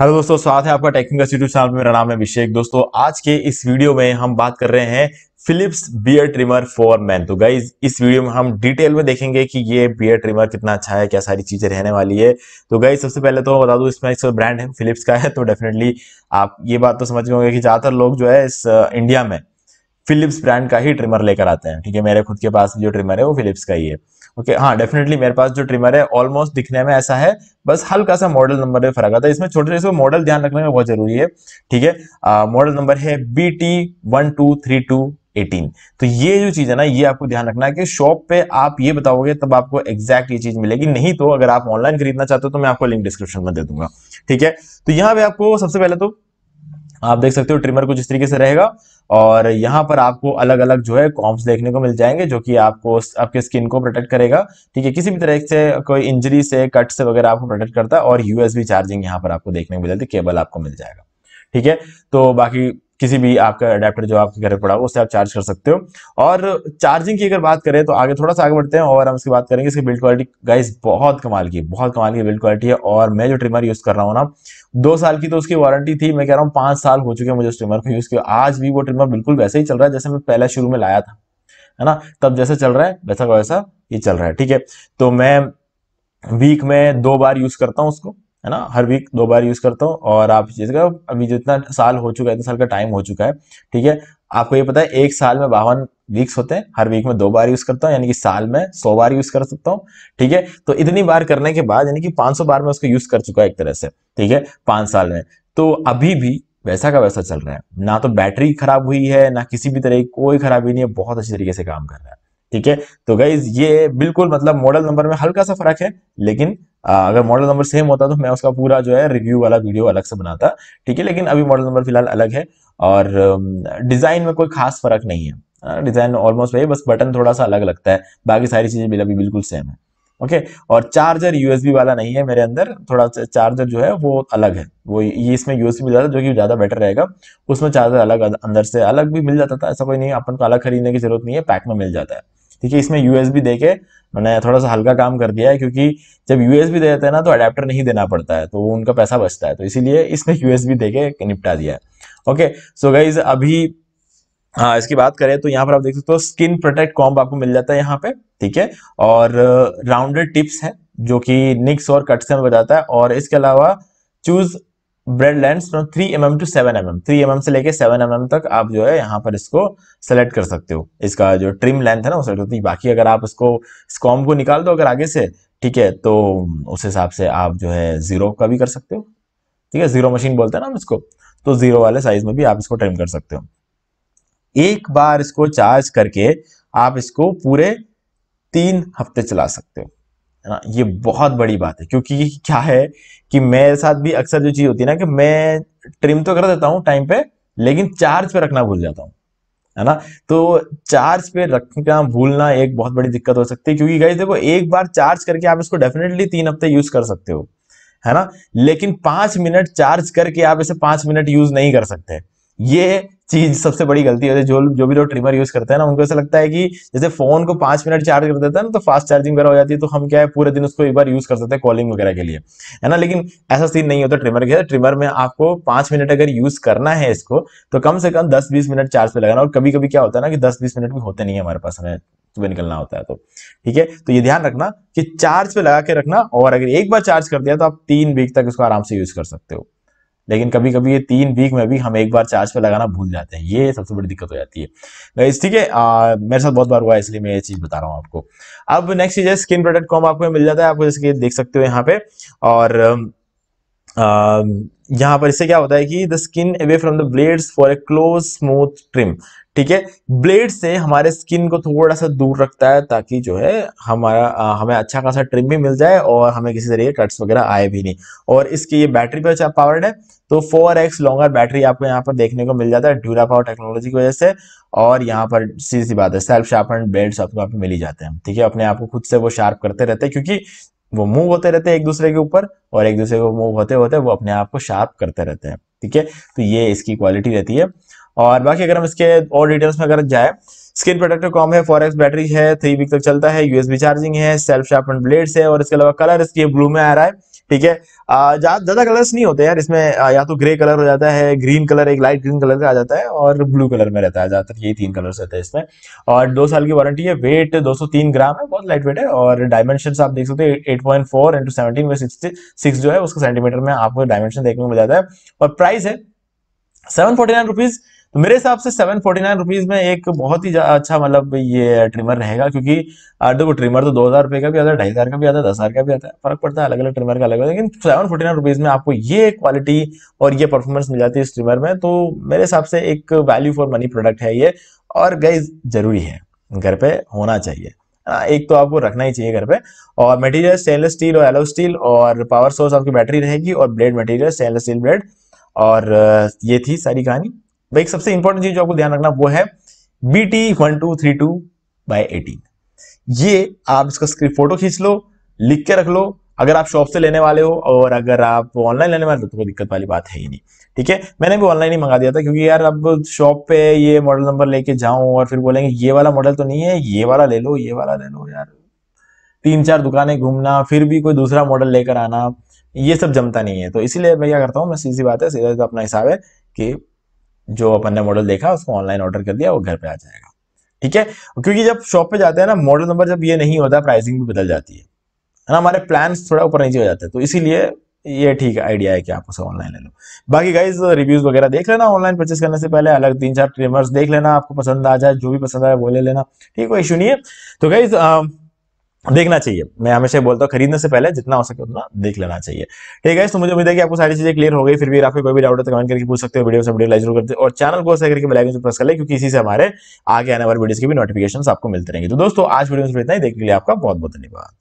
hello दोस्तों स्वागत है आपका टेक्निकल यूट्यूब चैनल मेरा नाम है अभिषेक दोस्तों आज के इस वीडियो में हम बात कर रहे हैं Philips beard trimmer for man तो गाइज इस वीडियो में हम डिटेल में देखेंगे कि ये बियर ट्रिमर कितना अच्छा है क्या सारी चीजें रहने वाली है तो गाइज सबसे पहले तो बता दूं इसमें एक ब्रांड है फिलिप्स का है तो डेफिनेटली आप ये बात तो समझ गए होंगे कि ज्यादातर लोग जो है इस इंडिया में फिलिप्स ब्रांड का ही ट्रिमर लेकर आते हैं ठीक है मेरे खुद के पास जो ट्रिमर है वो फिलिप्स का ही है ओके हाँ डेफिनेटली मेरे पास जो ट्रिमर है ऑलमोस्ट दिखने में ऐसा है बस हल्का सा मॉडल नंबर में फर्क आता है इसमें छोटे छोटे मॉडल ध्यान रखने में बहुत जरूरी है ठीक है मॉडल नंबर है B T one two three two 18 तो ये जो चीज है ना ये आपको ध्यान रखना है कि शॉप पे आप ये बताओगे तब आपको एग्जैक्ट ये चीज मिलेगी नहीं तो अगर आप ऑनलाइन खरीदना चाहते हो तो मैं आपको लिंक डिस्क्रिप्शन में दे दूंगा ठीक है तो यहाँ पे आपको सबसे पहले तो आप देख सकते हो ट्रिमर कुछ इस तरीके से रहेगा और यहाँ पर आपको अलग अलग जो है कॉम्स देखने को मिल जाएंगे जो कि आपको आपके स्किन को प्रोटेक्ट करेगा ठीक है किसी भी तरह से कोई इंजरी से कट से वगैरह आपको प्रोटेक्ट करता है और यूएसबी चार्जिंग यहाँ पर आपको देखने को मिल जाती है केबल आपको मिल जाएगा ठीक है तो बाकी किसी भी आपका अडेप्टर जो आपके घर पर पड़ा हो उससे आप चार्ज कर सकते हो और चार्जिंग की अगर बात करें तो आगे थोड़ा सा आगे बढ़ते हैं और हम इसकी बात करेंगे इसकी बिल्ड क्वालिटी गाइस बहुत कमाल की बहुत कमाल की बिल्ड क्वालिटी है और मैं जो ट्रिमर यूज़ कर रहा हूँ ना दो साल की तो उसकी वारंटी थी मैं कह रहा हूँ पांच साल हो चुके हैं मुझे उस ट्रिमर को यूज़ किया आज भी वो ट्रिमर बिल्कुल वैसे ही चल रहा है जैसे मैं पहले शुरू में लाया था है ना तब जैसे चल रहा है वैसा का वैसा ये चल रहा है ठीक है तो मैं वीक में दो बार यूज़ करता हूँ उसको है ना हर वीक दो बार यूज़ करता हूँ और आप जिसका अभी जितना साल हो चुका है इतना साल का टाइम हो चुका है ठीक है आपको ये पता है एक साल में बावन वीक्स होते हैं हर वीक में दो बार यूज़ करता हूँ यानी कि साल में सौ बार यूज़ कर सकता हूँ ठीक है तो इतनी बार करने के बाद यानी कि सौ बार में उसको यूज़ कर चुका है एक तरह से ठीक है पाँच साल में तो अभी भी वैसा का वैसा चल रहा है ना तो बैटरी खराब हुई है ना किसी भी तरह की कोई खराबी नहीं है बहुत अच्छी तरीके से काम कर रहा है ठीक है तो गाइज ये बिल्कुल मतलब मॉडल नंबर में हल्का सा फर्क है लेकिन अगर मॉडल नंबर सेम होता तो मैं उसका पूरा जो है रिव्यू वाला वीडियो अलग से बनाता ठीक है लेकिन अभी मॉडल नंबर फिलहाल अलग है और डिज़ाइन um, में कोई खास फर्क नहीं है डिज़ाइन ऑलमोस्ट वही बस बटन थोड़ा सा अलग लगता है बाकी सारी चीज़ें अभी बिल्कुल सेम है ओके okay, और चार्जर यूएसबी वाला नहीं है मेरे अंदर थोड़ा सा चार्जर जो है वो अलग है वो ये इसमें यूएसबी मिल जाता जो कि ज़्यादा बेटर रहेगा उसमें चार्जर अलग अंदर से अलग भी मिल जाता था ऐसा कोई नहीं अपन को अलग खरीदने की जरूरत नहीं है पैक में मिल जाता है ठीक है इसमें यूएसबी दे के मैंने थोड़ा सा हल्का काम कर दिया है क्योंकि जब यूएसबी देते हैं ना तो अडेप्टर नहीं देना पड़ता है तो उनका पैसा बचता है तो इसीलिए इसमें यूएसबी बी के निपटा दिया है ओके सो गाइज अभी हाँ इसकी बात करें तो यहाँ पर आप देख सकते हो स्किन प्रोटेक्ट कॉम्ब आपको मिल जाता है यहाँ पे ठीक है और राउंडेड टिप्स है जो कि निक्स और कट से में बताता है और इसके अलावा choose blade length three M M to seven M M three M M से लेके सेवन एम एम तक आप जो है यहाँ पर इसको सेलेक्ट कर सकते हो इसका जो ट्रिम लेंथ है ना वो सेलेक्ट होती है बाकी अगर आप इसको स्कॉम को निकाल दो अगर आगे से ठीक है तो उस हिसाब से आप जो है जीरो का भी कर सकते हो ठीक है जीरो मशीन बोलते हैं ना हम इसको तो जीरो वाले साइज में भी आप इसको ट्रिम कर सकते हो एक बार इसको चार्ज करके आप इसको पूरे तीन हफ्ते चला सकते हो ना ये बहुत बड़ी बात है क्योंकि क्या है कि मेरे साथ भी अक्सर जो चीज़ होती है ना कि मैं ट्रिम तो कर देता हूँ टाइम पे लेकिन चार्ज पे रखना भूल जाता हूँ है ना तो चार्ज पे रखना भूलना एक बहुत बड़ी दिक्कत हो सकती है क्योंकि गाइस देखो एक बार चार्ज करके आप इसको डेफिनेटली तीन हफ्ते यूज कर सकते हो है ना लेकिन पांच मिनट चार्ज करके आप इसे पांच मिनट यूज नहीं कर सकते ये चीज सबसे बड़ी गलती होती है जो जो भी लोग ट्रिमर यूज करते हैं ना उनको ऐसा लगता है कि जैसे फोन को पांच मिनट चार्ज कर देता है ना तो फास्ट चार्जिंग वगैरह हो जाती है तो हम क्या है पूरे दिन उसको एक बार यूज कर सकते हैं कॉलिंग वगैरह के लिए है ना लेकिन ऐसा सीन नहीं होता ट्रिमर के ट्रिमर में आपको पांच मिनट अगर यूज करना है इसको तो कम से कम दस बीस मिनट चार्ज पे लगाना और कभी कभी क्या होता है ना कि दस बीस मिनट भी होते नहीं है हमारे पास हमें सुबह निकलना होता है तो ठीक है तो ये ध्यान रखना कि चार्ज पे लगा के रखना और अगर एक बार चार्ज कर दिया तो आप तीन वीक तक इसको आराम से यूज कर सकते हो लेकिन कभी कभी ये तीन वीक में भी हम एक बार चार्ज पर लगाना भूल जाते हैं ये सबसे बड़ी दिक्कत हो जाती है ठीक है मेरे साथ बहुत बार हुआ है इसलिए मैं ये चीज़ बता रहा हूँ आपको अब नेक्स्ट चीज़ है स्किन प्रोडक्ट कॉम आपको मिल जाता है आपको जैसे देख सकते हो यहाँ पे और यहाँ पर इससे क्या होता है कि the skin away from the blades for a close smooth trim ठीक है ब्लेड से हमारे स्किन को थोड़ा सा दूर रखता है ताकि जो है हमारा आ, हमें अच्छा खासा ट्रिम भी मिल जाए और हमें किसी तरीके कट्स वगैरह आए भी नहीं और इसकी ये बैटरी पर पावर्ड है तो फोर एक्स लॉन्गर बैटरी आपको यहाँ पर देखने को मिल जाता है ड्यूरा पावर टेक्नोलॉजी की वजह से और यहाँ पर सीधी सी बात है सेल्फ शार्पन बेल्ट आपको यहाँ मिल ही जाते हैं ठीक है अपने आप को खुद से वो शार्प करते रहते हैं क्योंकि वो मूव होते रहते हैं एक दूसरे के ऊपर और एक दूसरे को मूव होते होते वो अपने आप को शार्प करते रहते हैं ठीक है तो ये इसकी क्वालिटी रहती है और बाकी अगर हम इसके और डिटेल्स में अगर जाए स्किन प्रोटेक्टर कॉम है फोर बैटरी है थ्री वीक तक चलता है यूएसबी चार्जिंग है सेल्फ शार्पन ब्लेड्स है और इसके अलावा कलर इसके ब्लू में आ रहा है ठीक है ज्यादा कलर्स नहीं होते यार इसमें या तो ग्रे कलर हो जाता है ग्रीन कलर एक लाइट ग्रीन कलर का आ जाता है और ब्लू कलर में रहता है ज्यादातर यही तीन कलर्स रहते हैं इसमें और दो साल की वारंटी है वेट 203 ग्राम है बहुत लाइट वेट है और डायमेंशन आप देख सकते हैं 8.4 point four into seventeen six जो है उसका सेंटीमीटर में आपको डायमेंशन देखने को मिल जाता है और प्राइस है सेवन फोर्टी नाइन रुपीज़ तो मेरे हिसाब से सेवन फोर्टी नाइन रुपीज में एक बहुत ही अच्छा मतलब ये ट्रिमर रहेगा क्योंकि देखो ट्रिमर तो दो हज़ार रुपये का भी आता है ढाई हज़ार का भी आता है दस हज़ार का भी आता है फर्क पड़ता है अलग अलग ट्रिमर का अलग लेकिन सेवन फोर्टी नाइन रुपीज़ में आपको ये क्वालिटी और ये परफॉर्मेंस मिल जाती है इस ट्रिमर में तो मेरे हिसाब से एक वैल्यू फॉर मनी प्रोडक्ट है ये और गई जरूरी है घर पे होना चाहिए हाँ, एक तो आपको रखना ही चाहिए घर पे और मटेरियल स्टेनलेस स्टील और एलो स्टील और पावर सोर्स आपकी बैटरी रहेगी और blade material stainless steel blade और ये थी सारी कहानी भाई सबसे इंपॉर्टेंट चीज जो आपको ध्यान रखना वो है B T one two three two by eighteen ये आप इसका स्क्रीन फोटो खींच लो लिख के रख लो अगर आप शॉप से लेने वाले हो और अगर आप ऑनलाइन लेने वाले हो तो कोई दिक्कत वाली बात है ही नहीं ठीक है मैंने भी ऑनलाइन ही मंगा दिया था क्योंकि यार अब शॉप पे ये मॉडल नंबर लेके जाऊं और फिर बोलेंगे ये वाला मॉडल तो नहीं है ये वाला ले लो ये वाला ले लो यार तीन चार दुकानें घूमना फिर भी कोई दूसरा मॉडल लेकर आना ये सब जमता नहीं है तो इसीलिए मैं क्या करता हूँ मैं सीधी बात है सीधा अपना हिसाब है कि जो अपन ने मॉडल देखा उसको ऑनलाइन ऑर्डर कर दिया वो घर पे आ जाएगा ठीक है क्योंकि जब शॉप पे जाते हैं ना मॉडल नंबर जब ये नहीं होता प्राइसिंग भी बदल जाती है ना हमारे प्लान थोड़ा ऊपर नीचे हो जाते हैं तो इसीलिए ये ठीक आइडिया है कि आप उसे ऑनलाइन ले लो बाकी गाइज रिव्यूज वगैरह देख लेना ऑनलाइन परचेस करने से पहले अलग तीन चार ट्रेमर्स देख लेना आपको पसंद आ जाए जो भी पसंद आए वो ले लेना ठीक कोई इशू नहीं है तो गाइज देखना चाहिए मैं हमेशा बोलता हूँ खरीदने से पहले जितना हो सके उतना देख लेना चाहिए ठीक है तो मुझे उम्मीद है कि आपको सारी चीजें क्लियर हो गई फिर भी आपको कोई भी डाउट है तो कमेंट करके पूछ सकते हो वीडियो से वीडियो लाइक जरूर करते और चैनल को सही करके बेलाइकन से प्रेस कर ले क्योंकि इसी से हमारे आगे आने वाले वीडियो की भी नोटिफिकेशन आपको मिलते रहेंगे तो दोस्तों आज वीडियो में इतना ही देखने के लिए आपका बहुत बहुत धन्यवाद